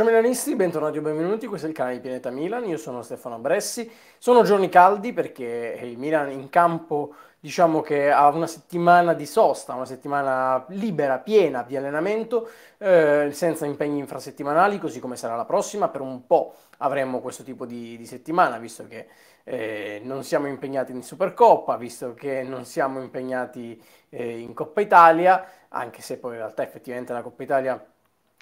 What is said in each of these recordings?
Ciao Milanisti, bentornati o benvenuti, questo è il canale di Pianeta Milan, io sono Stefano Bressi. Sono giorni caldi perché eh, il Milan in campo diciamo che ha una settimana di sosta, una settimana libera, piena di allenamento, eh, senza impegni infrasettimanali, così come sarà la prossima, per un po' avremo questo tipo di, di settimana, visto che eh, non siamo impegnati in Supercoppa, visto che non siamo impegnati eh, in Coppa Italia, anche se poi in realtà effettivamente la Coppa Italia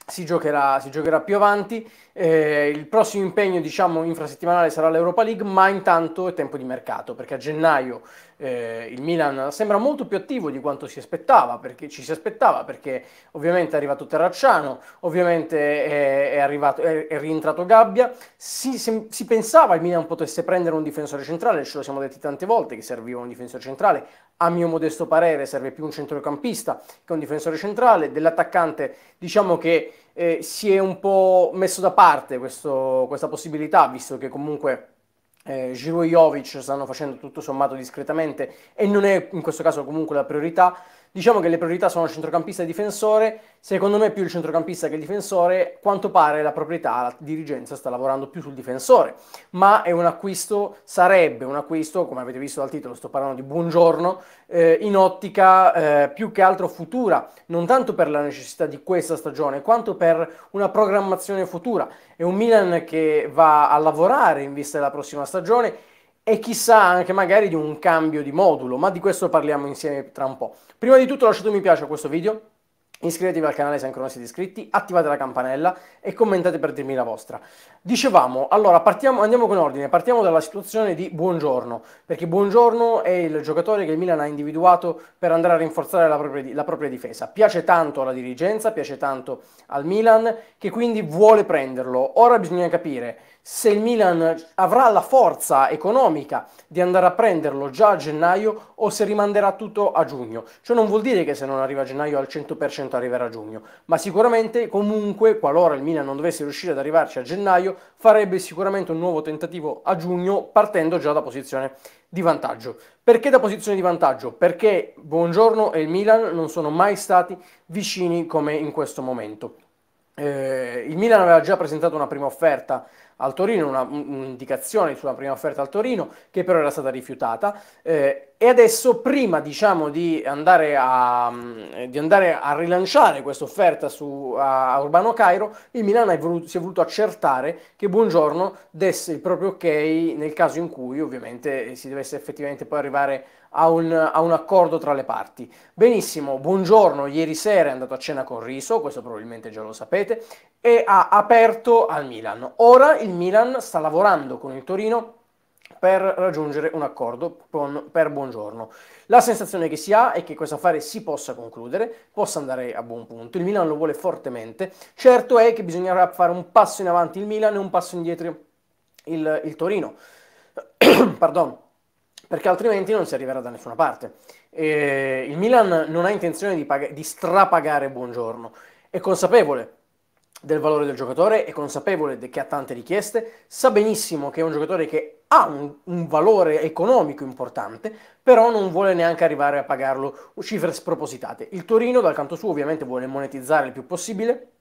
si giocherà, si giocherà, più avanti. Eh, il prossimo impegno, diciamo, infrasettimanale sarà l'Europa League, ma intanto è tempo di mercato, perché a gennaio eh, il Milan sembra molto più attivo di quanto si aspettava, perché ci si aspettava, perché ovviamente è arrivato Terracciano, ovviamente è, è, arrivato, è, è rientrato Gabbia, si, se, si pensava il Milan potesse prendere un difensore centrale, ce lo siamo detti tante volte che serviva un difensore centrale, a mio modesto parere serve più un centrocampista che un difensore centrale, dell'attaccante diciamo che eh, si è un po' messo da parte questo, questa possibilità, visto che comunque eh, Giroud e Jovic stanno facendo tutto sommato discretamente e non è in questo caso comunque la priorità. Diciamo che le priorità sono centrocampista e difensore, secondo me più il centrocampista che il difensore, quanto pare la proprietà, la dirigenza sta lavorando più sul difensore, ma è un acquisto, sarebbe un acquisto, come avete visto dal titolo, sto parlando di buongiorno, eh, in ottica eh, più che altro futura, non tanto per la necessità di questa stagione, quanto per una programmazione futura. È un Milan che va a lavorare in vista della prossima stagione e chissà anche magari di un cambio di modulo, ma di questo parliamo insieme tra un po'. Prima di tutto lasciate un mi piace a questo video, iscrivetevi al canale se ancora non siete iscritti, attivate la campanella e commentate per dirmi la vostra. Dicevamo, allora partiamo, andiamo con ordine, partiamo dalla situazione di Buongiorno, perché Buongiorno è il giocatore che il Milan ha individuato per andare a rinforzare la propria, la propria difesa. Piace tanto alla dirigenza, piace tanto al Milan, che quindi vuole prenderlo. Ora bisogna capire se il Milan avrà la forza economica di andare a prenderlo già a gennaio o se rimanderà tutto a giugno. Ciò non vuol dire che se non arriva a gennaio al 100% arriverà a giugno, ma sicuramente comunque qualora il Milan non dovesse riuscire ad arrivarci a gennaio farebbe sicuramente un nuovo tentativo a giugno partendo già da posizione di vantaggio. Perché da posizione di vantaggio? Perché Buongiorno e il Milan non sono mai stati vicini come in questo momento. Eh, il Milan aveva già presentato una prima offerta al Torino, una, un'indicazione sulla prima offerta al Torino, che però era stata rifiutata. Eh, e adesso, prima diciamo, di, andare a, di, andare a, rilanciare questa offerta su, a Urbano Cairo, il Milan si è voluto accertare che Buongiorno desse il proprio ok nel caso in cui ovviamente si dovesse effettivamente poi arrivare a un, a un accordo tra le parti. Benissimo, Buongiorno ieri sera è andato a cena con Riso, questo probabilmente già lo sapete, e ha aperto al Milan. Ora il Milan sta lavorando con il Torino per raggiungere un accordo con, per buongiorno. La sensazione che si ha è che questo affare si possa concludere, possa andare a buon punto, il Milan lo vuole fortemente, certo è che bisognerà fare un passo in avanti il Milan e un passo indietro il, il Torino, Pardon, perché altrimenti non si arriverà da nessuna parte. E il Milan non ha intenzione di, pag- di strapagare buongiorno, è consapevole del valore del giocatore, è consapevole che ha tante richieste, sa benissimo che è un giocatore che ha un, un, valore economico importante, però non vuole neanche arrivare a pagarlo cifre spropositate. Il Torino, dal canto suo, ovviamente vuole monetizzare il più possibile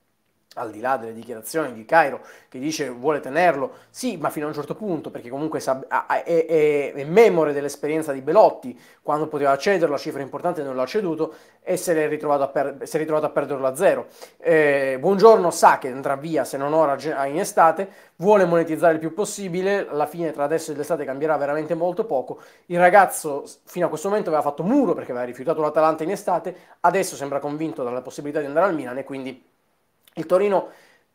al di là delle dichiarazioni di Cairo che dice vuole tenerlo, sì, ma fino a un certo punto, perché comunque è, è, è memore dell'esperienza di Belotti, quando poteva cederlo a cifra importante non l'ha ceduto e si è ritrovato a, per, si è ritrovato a perderlo a zero. Eh, buongiorno sa che andrà via se non ora in estate, vuole monetizzare il più possibile, alla fine tra adesso e l'estate cambierà veramente molto poco, il ragazzo fino a questo momento aveva fatto muro perché aveva rifiutato l'Atalanta in estate, adesso sembra convinto della possibilità di andare al Milan e quindi il Torino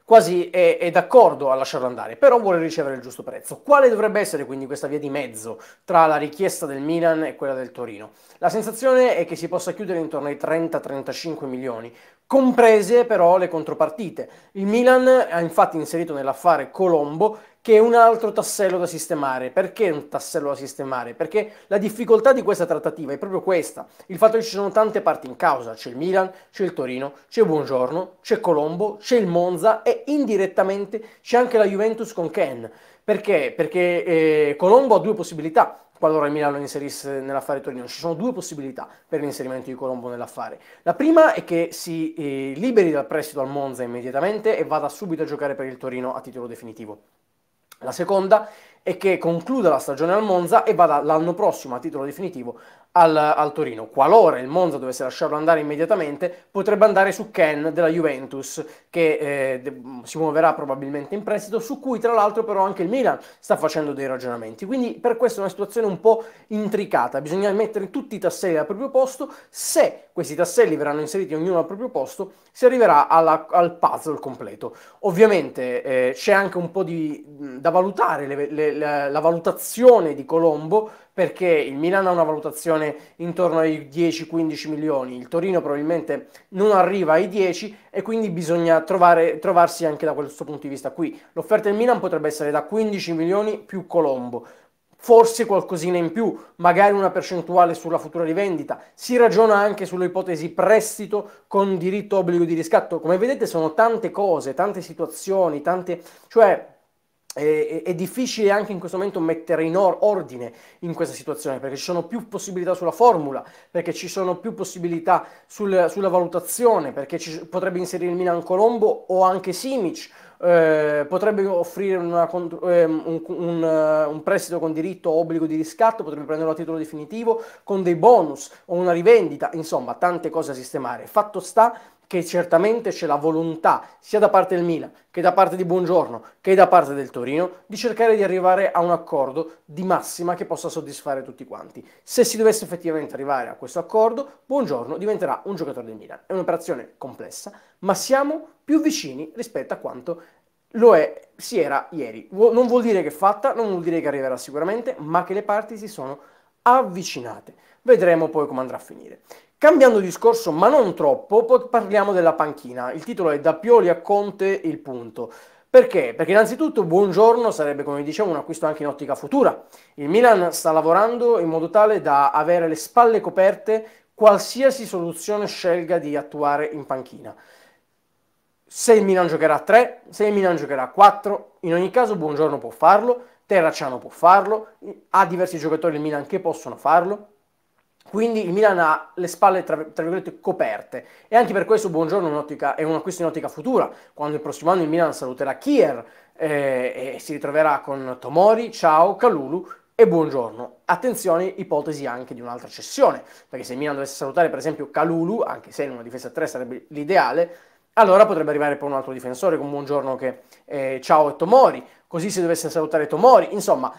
quasi è, è d'accordo a lasciarlo andare, però vuole ricevere il giusto prezzo. Quale dovrebbe essere quindi questa via di mezzo tra la richiesta del Milan e quella del Torino? La sensazione è che si possa chiudere intorno ai 30-35 milioni, comprese però le contropartite. Il Milan ha infatti inserito nell'affare Colombo che è un altro tassello da sistemare. Perché un tassello da sistemare? Perché la difficoltà di questa trattativa è proprio questa, il fatto che ci sono tante parti in causa, c'è il Milan, c'è il Torino, c'è Buongiorno, c'è Colombo, c'è il Monza e indirettamente c'è anche la Juventus con Ken. Perché? Perché eh, Colombo ha due possibilità, qualora il Milano inserisse nell'affare Torino. Ci sono due possibilità per l'inserimento di Colombo nell'affare. La prima è che si eh, liberi dal prestito al Monza immediatamente e vada subito a giocare per il Torino a titolo definitivo. La seconda è che concluda la stagione al Monza e vada l'anno prossimo a titolo definitivo al, al, Torino. Qualora il Monza dovesse lasciarlo andare immediatamente, potrebbe andare su Ken della Juventus, che eh, si muoverà probabilmente in prestito, su cui tra l'altro però anche il Milan sta facendo dei ragionamenti. Quindi per questo è una situazione un po' intricata, bisogna mettere tutti i tasselli al proprio posto, se questi tasselli verranno inseriti ognuno al proprio posto, si arriverà alla, al puzzle completo. Ovviamente eh, c'è anche un po' di, da valutare le, le, la, la valutazione di Colombo, perché il Milan ha una valutazione intorno ai 10-15 milioni, il Torino probabilmente non arriva ai 10 e quindi bisogna trovare, trovarsi anche da questo punto di vista qui. L'offerta del Milan potrebbe essere da 15 milioni più Colombo, forse qualcosina in più, magari una percentuale sulla futura rivendita. Si ragiona anche sulle ipotesi prestito con diritto obbligo di riscatto. Come vedete sono tante cose, tante situazioni, tante... cioè è, è, difficile anche in questo momento mettere in or- ordine in questa situazione perché ci sono più possibilità sulla formula, perché ci sono più possibilità sul, sulla valutazione, perché ci, potrebbe inserire Milan Colombo o anche Simic. Eh, potrebbe offrire una, ehm, un, un, un, prestito con diritto o obbligo di riscatto, potrebbe prenderlo a titolo definitivo con dei bonus o una rivendita, insomma tante cose da sistemare. Fatto sta che certamente c'è la volontà, sia da parte del Milan, che da parte di Buongiorno, che da parte del Torino, di cercare di arrivare a un accordo di massima che possa soddisfare tutti quanti. Se si dovesse effettivamente arrivare a questo accordo, Buongiorno diventerà un giocatore del Milan. È un'operazione complessa, ma siamo più vicini rispetto a quanto lo è, si era ieri. Non vuol dire che è fatta, non vuol dire che arriverà sicuramente, ma che le parti si sono avvicinate. Vedremo poi come andrà a finire. Cambiando discorso, ma non troppo, parliamo della panchina. Il titolo è Da Pioli a Conte il punto. Perché? Perché innanzitutto buongiorno sarebbe, come dicevo, un acquisto anche in ottica futura. Il Milan sta lavorando in modo tale da avere le spalle coperte qualsiasi soluzione scelga di attuare in panchina. Se il Milan giocherà a 3, se il Milan giocherà a 4, in ogni caso buongiorno può farlo, Terracciano può farlo, ha diversi giocatori il Milan che possono farlo, quindi il Milan ha le spalle, tra, tra, virgolette, coperte. E anche per questo Buongiorno un'ottica, è un acquisto in ottica futura, quando il prossimo anno il Milan saluterà Kier eh, e si ritroverà con Tomori, Ciao, Calulu e Buongiorno. Attenzione, ipotesi anche di un'altra cessione, perché se il Milan dovesse salutare per esempio Calulu, anche se in una difesa 3 sarebbe l'ideale, allora potrebbe arrivare poi un altro difensore con Buongiorno che eh, Ciao e Tomori, così se dovesse salutare Tomori, insomma...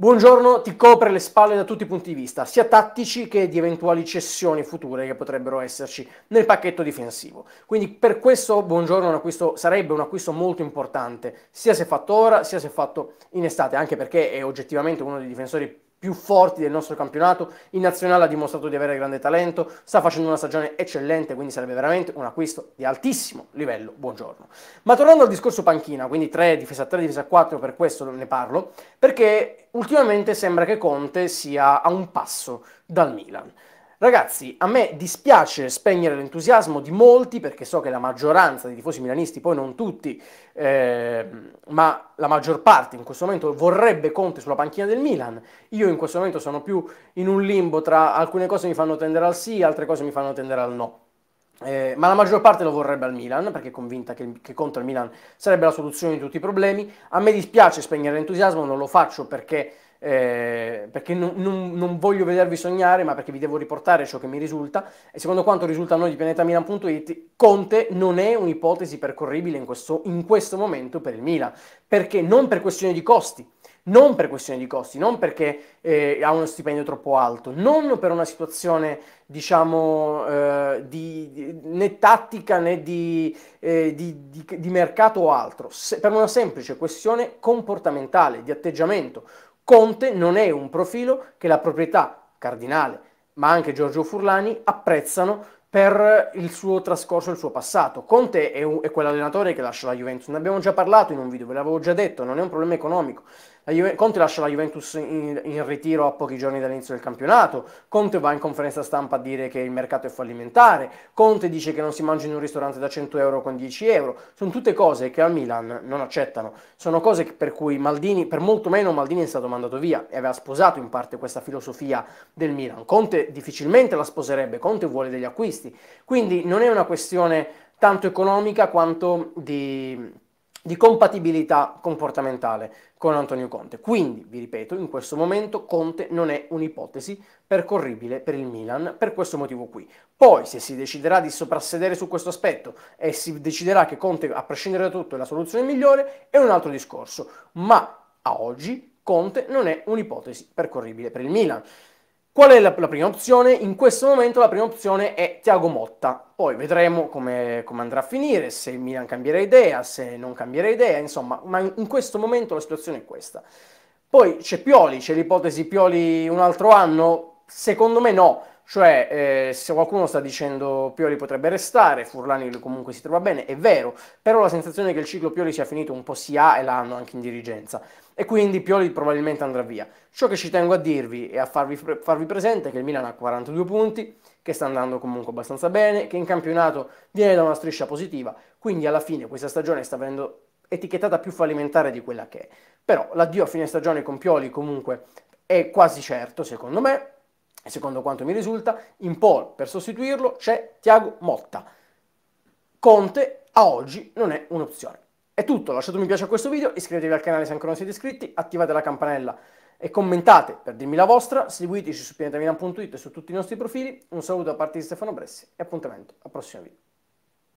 Buongiorno ti copre le spalle da tutti i punti di vista, sia tattici che di eventuali cessioni future che potrebbero esserci nel pacchetto difensivo. Quindi per questo Buongiorno un acquisto, sarebbe un acquisto molto importante, sia se fatto ora, sia se fatto in estate, anche perché è oggettivamente uno dei difensori più forti del nostro campionato, in nazionale ha dimostrato di avere grande talento, sta facendo una stagione eccellente, quindi sarebbe veramente un acquisto di altissimo livello, buongiorno. Ma tornando al discorso panchina, quindi 3, difesa 3, difesa 4, per questo ne parlo, perché ultimamente sembra che Conte sia a un passo dal Milan. Ragazzi, a me dispiace spegnere l'entusiasmo di molti, perché so che la maggioranza dei tifosi milanisti, poi non tutti, eh, ma la maggior parte in questo momento vorrebbe Conte sulla panchina del Milan. Io in questo momento sono più in un limbo tra alcune cose mi fanno tendere al sì, altre cose mi fanno tendere al no. Eh, ma la maggior parte lo vorrebbe al Milan perché è convinta che, che contro il Milan sarebbe la soluzione di tutti i problemi. A me dispiace spegnere l'entusiasmo, non lo faccio perché eh, perché non, non, non, voglio vedervi sognare, ma perché vi devo riportare ciò che mi risulta. E secondo quanto risulta a noi di pianetamilan.it, Conte non è un'ipotesi percorribile in questo, in questo momento per il Milan, perché non per questione di costi non per questioni di costi, non perché eh, ha uno stipendio troppo alto, non per una situazione, diciamo, eh, di, di, né tattica né di, eh, di mercato o altro, Se, per una semplice questione comportamentale, di atteggiamento. Conte non è un profilo che la proprietà Cardinale, ma anche Giorgio Furlani apprezzano per il suo trascorso, il suo passato. Conte è, un, è quell'allenatore che lascia la Juventus, ne abbiamo già parlato in un video, ve l'avevo già detto, non è un problema economico. La Juve- Conte lascia la Juventus in, in ritiro a pochi giorni dall'inizio del campionato, Conte va in conferenza stampa a dire che il mercato è fallimentare, Conte dice che non si mangia in un ristorante da 100 euro con 10 euro, sono tutte cose che al Milan non accettano, sono cose per cui Maldini, per molto meno Maldini è stato mandato via e aveva sposato in parte questa filosofia del Milan, Conte difficilmente la sposerebbe, Conte vuole degli acquisti, quindi non è una questione tanto economica quanto di di compatibilità comportamentale con Antonio Conte. Quindi, vi ripeto, in questo momento Conte non è un'ipotesi percorribile per il Milan per questo motivo qui. Poi, se si deciderà di soprassedere su questo aspetto e si deciderà che Conte, a prescindere da tutto, è la soluzione migliore, è un altro discorso. Ma a oggi Conte non è un'ipotesi percorribile per il Milan. Qual è la, la, prima opzione? In questo momento la prima opzione è Tiago Motta, poi vedremo come, come, andrà a finire, se Milan cambierà idea, se non cambierà idea, insomma, ma in, in questo momento la situazione è questa. Poi c'è Pioli, c'è l'ipotesi Pioli un altro anno? Secondo me no, cioè, eh, se qualcuno sta dicendo Pioli potrebbe restare, Furlani comunque si trova bene, è vero, però la sensazione che il ciclo Pioli sia finito un po' si ha e l'hanno anche in dirigenza. E quindi Pioli probabilmente andrà via. Ciò che ci tengo a dirvi e a farvi, farvi presente è che il Milan ha 42 punti, che sta andando comunque abbastanza bene, che in campionato viene da una striscia positiva, quindi alla fine questa stagione sta venendo etichettata più fallimentare di quella che è. Però l'addio a fine stagione con Pioli comunque è quasi certo, secondo me, e secondo quanto mi risulta, in Paul per sostituirlo c'è Tiago Motta. Conte a oggi non è un'opzione. È tutto, lasciate un mi piace a questo video, iscrivetevi al canale se ancora non siete iscritti, attivate la campanella e commentate per dirmi la vostra, seguiteci su pianetamilan.it e su tutti i nostri profili. Un saluto da parte di Stefano Bressi e appuntamento al prossimo video.